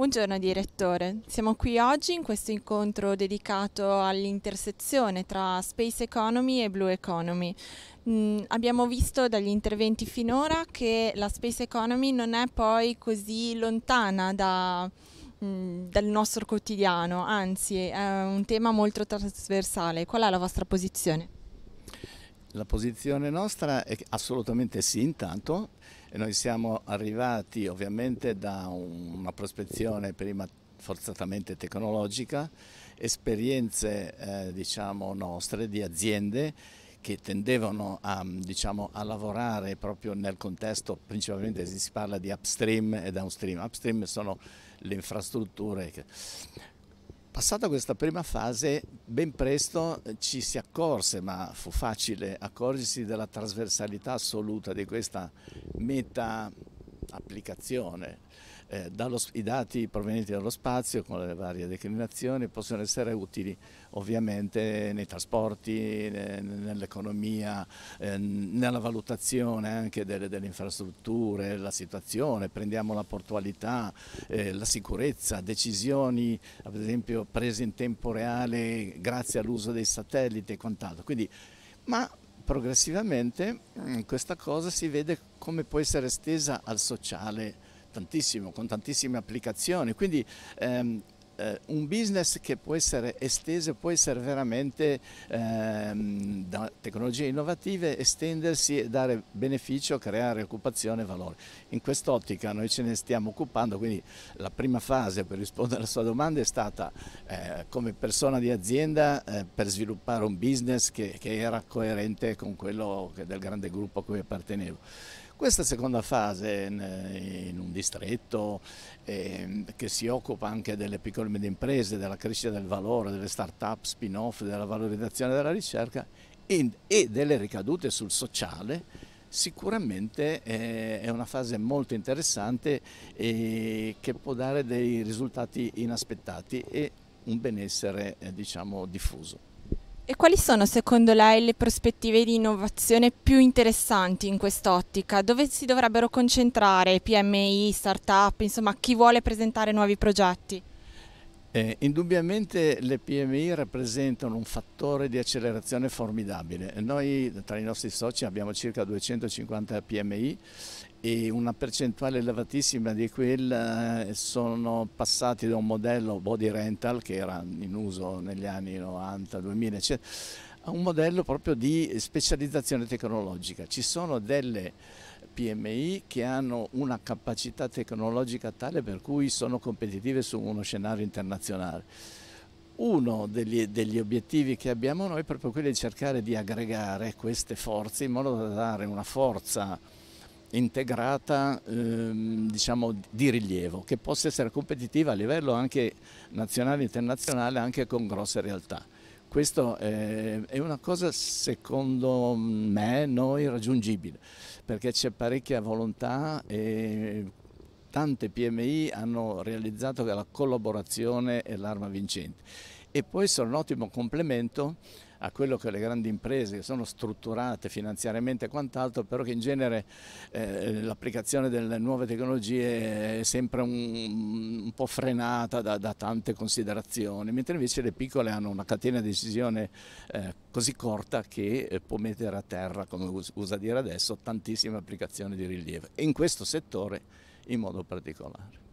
Buongiorno direttore, siamo qui oggi in questo incontro dedicato all'intersezione tra Space Economy e Blue Economy. Mm, abbiamo visto dagli interventi finora che la Space Economy non è poi così lontana da, mm, dal nostro quotidiano, anzi è un tema molto trasversale. Qual è la vostra posizione? La posizione nostra è assolutamente sì intanto, noi siamo arrivati ovviamente da una prospezione prima forzatamente tecnologica, esperienze eh, diciamo nostre di aziende che tendevano a, diciamo, a, lavorare proprio nel contesto, principalmente si parla di upstream e downstream. Upstream sono le infrastrutture che, Passata questa prima fase, ben presto eh, ci si accorse, ma fu facile accorgersi della trasversalità assoluta di questa meta applicazione eh, dallo, i dati provenienti dallo spazio con le varie declinazioni possono essere utili ovviamente nei trasporti, nell'economia, eh, nella valutazione anche delle, delle, infrastrutture, la situazione, prendiamo la portualità, eh, la sicurezza, decisioni ad esempio prese in tempo reale grazie all'uso dei satelliti e quant'altro. Quindi, ma progressivamente mm, questa cosa si vede come può essere estesa al sociale tantissimo, con tantissime applicazioni, quindi ehm, eh, un business che può essere esteso, può essere veramente ehm, da tecnologie innovative estendersi e dare beneficio, creare occupazione e valore. In quest'ottica noi ce ne stiamo occupando, quindi la prima fase per rispondere alla sua domanda è stata eh, come persona di azienda eh, per sviluppare un business che, che era coerente con quello del grande gruppo a cui appartenevo. Questa seconda fase in, un distretto ehm, che si occupa anche delle piccole e medie imprese, della crescita del valore, delle start-up, spin-off, della valorizzazione della ricerca e delle ricadute sul sociale, sicuramente eh, è una fase molto interessante e eh, che può dare dei risultati inaspettati e un benessere eh, diciamo, diffuso. E quali sono secondo lei le prospettive di innovazione più interessanti in quest'ottica? Dove si dovrebbero concentrare PMI, start-up, insomma chi vuole presentare nuovi progetti? Eh, indubbiamente le PMI rappresentano un fattore di accelerazione formidabile. Noi tra i nostri soci abbiamo circa 250 PMI e una percentuale elevatissima di quelle eh, sono passati da un modello body rental che era in uso negli anni 90, 2000 eccetera, a un modello proprio di specializzazione tecnologica. Ci sono delle PMI che hanno una capacità tecnologica tale per cui sono competitive su uno scenario internazionale. Uno degli, degli obiettivi che abbiamo noi è proprio quello di cercare di aggregare queste forze in modo da dare una forza integrata ehm, diciamo, di rilievo che possa essere competitiva a livello anche nazionale e internazionale anche con grosse realtà. Questo eh, è una cosa secondo me noi raggiungibile perché c'è parecchia volontà e tante PMI hanno realizzato che la collaborazione è l'arma vincente. E poi sono un ottimo complemento a quello che le grandi imprese che sono strutturate finanziariamente e quant'altro, però che in genere eh, l'applicazione delle nuove tecnologie è sempre un, un po' frenata da, da, tante considerazioni, mentre invece le piccole hanno una catena di decisione eh, così corta che eh, può mettere a terra, come usa dire adesso, tantissime applicazioni di rilievo, e in questo settore in modo particolare.